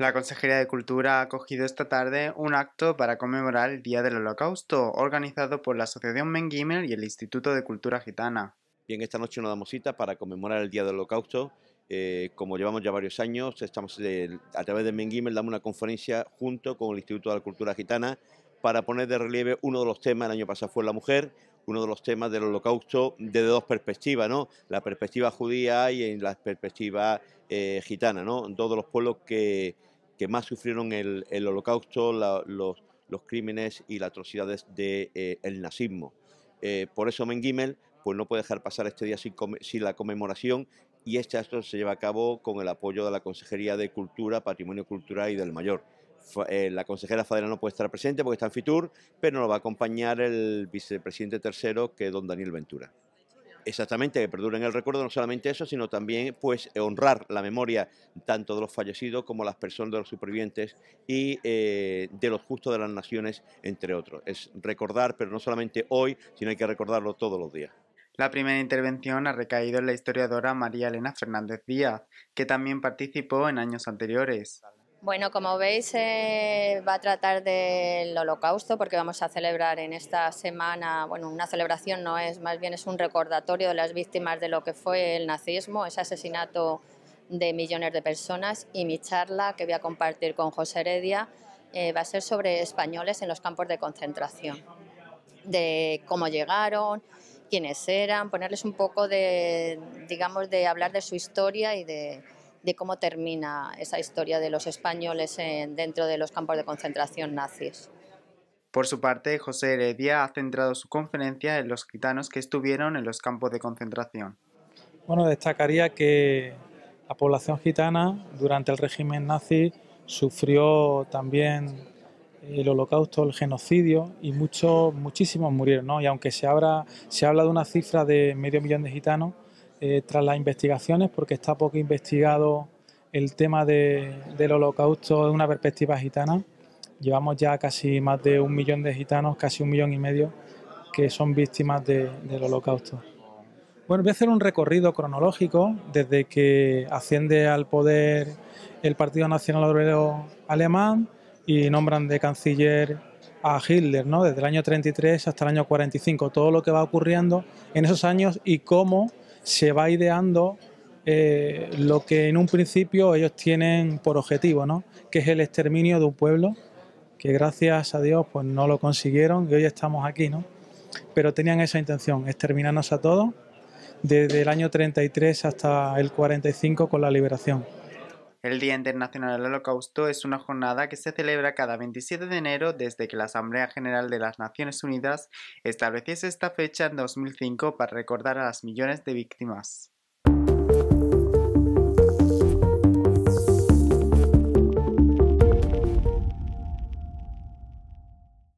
La Consejería de Cultura ha acogido esta tarde un acto para conmemorar el Día del Holocausto, organizado por la Asociación Mengimer y el Instituto de Cultura Gitana. Bien, esta noche nos damos cita para conmemorar el Día del Holocausto. Eh, como llevamos ya varios años, estamos eh, a través de Mengimer damos una conferencia junto con el Instituto de la Cultura Gitana para poner de relieve uno de los temas, el año pasado fue la mujer, uno de los temas del holocausto desde dos perspectivas, ¿no? La perspectiva judía y la perspectiva eh, gitana, ¿no? Todos los pueblos que, que más sufrieron el, holocausto, los, los, crímenes y las atrocidades del de, eh, nazismo. Eh, por eso Menguimel pues no puede dejar pasar este día sin, sin la conmemoración y este acto se lleva a cabo con el apoyo de la Consejería de Cultura, Patrimonio Cultural y del Mayor. Eh, la consejera Fadera no puede estar presente porque está en Fitur, pero nos va a acompañar el vicepresidente tercero, que es don Daniel Ventura. Exactamente, que perduren el recuerdo no solamente eso, sino también pues eh, honrar la memoria tanto de los fallecidos como las personas de los supervivientes y eh, de los justos de las naciones, entre otros. Es recordar, pero no solamente hoy, sino hay que recordarlo todos los días. La primera intervención ha recaído en la historiadora María Elena Fernández Díaz, que también participó en años anteriores. Bueno, como veis, eh, va a tratar del holocausto porque vamos a celebrar en esta semana, bueno, una celebración no es, más bien es un recordatorio de las víctimas de lo que fue el nazismo, ese asesinato de millones de personas y mi charla que voy a compartir con José Heredia eh, va a ser sobre españoles en los campos de concentración, de cómo llegaron, quiénes eran, ponerles un poco de, digamos, de hablar de su historia y de de cómo termina esa historia de los españoles dentro de los campos de concentración nazis. Por su parte, José Heredia ha centrado su conferencia en los gitanos que estuvieron en los campos de concentración. Bueno, destacaría que la población gitana durante el régimen nazi sufrió también el holocausto, el genocidio y muchos, muchísimos murieron, Y aunque se, se habla de una cifra de medio millón de gitanos, eh, tras las investigaciones porque está poco investigado el tema de, del holocausto de una perspectiva gitana. Llevamos ya casi más de un millón de gitanos, casi un millón y medio, que son víctimas del holocausto. Bueno, voy a hacer un recorrido cronológico desde que asciende al poder el Partido Nacional Obrero Alemán y nombran de canciller a Hitler, ¿no? Desde el año 33 hasta el año 45, todo lo que va ocurriendo en esos años y cómo se va ideando eh, lo que en un principio ellos tienen por objetivo, ¿no? que es el exterminio de un pueblo que gracias a Dios pues no lo consiguieron y hoy estamos aquí, ¿no? Pero tenían esa intención, exterminarnos a todos desde el año 33 hasta el 45 con la liberación. El Día Internacional del Holocausto es una jornada que se celebra cada 27 de enero desde que la Asamblea General de las Naciones Unidas estableciese esta fecha en 2005 para recordar a las millones de víctimas.